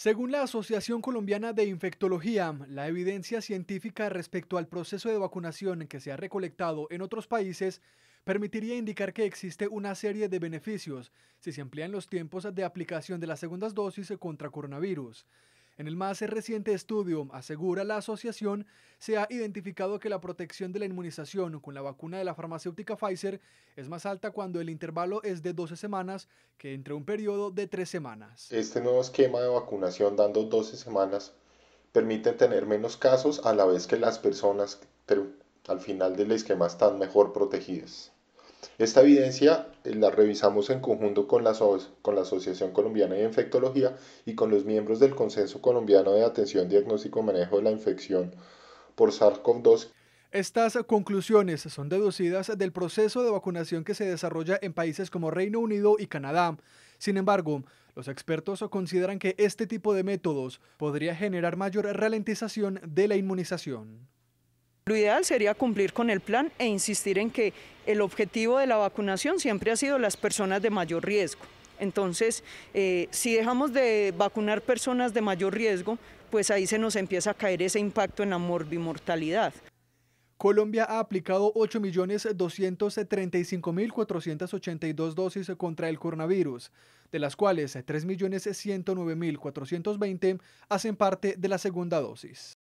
Según la Asociación Colombiana de Infectología, la evidencia científica respecto al proceso de vacunación que se ha recolectado en otros países permitiría indicar que existe una serie de beneficios si se amplían los tiempos de aplicación de las segundas dosis contra coronavirus. En el más reciente estudio, asegura la asociación, se ha identificado que la protección de la inmunización con la vacuna de la farmacéutica Pfizer es más alta cuando el intervalo es de 12 semanas que entre un periodo de 3 semanas. Este nuevo esquema de vacunación dando 12 semanas permite tener menos casos a la vez que las personas al final del esquema están mejor protegidas. Esta evidencia eh, la revisamos en conjunto con la, con la Asociación Colombiana de Infectología y con los miembros del Consenso Colombiano de Atención, Diagnóstico y Manejo de la Infección por SARS-CoV-2 estas conclusiones son deducidas del proceso de vacunación que se desarrolla en países como Reino Unido y Canadá. Sin embargo, los expertos consideran que este tipo de métodos podría generar mayor ralentización de la inmunización. Lo ideal sería cumplir con el plan e insistir en que el objetivo de la vacunación siempre ha sido las personas de mayor riesgo. Entonces, eh, si dejamos de vacunar personas de mayor riesgo, pues ahí se nos empieza a caer ese impacto en la morbimortalidad. Colombia ha aplicado 8.235.482 dosis contra el coronavirus, de las cuales 3.109.420 hacen parte de la segunda dosis.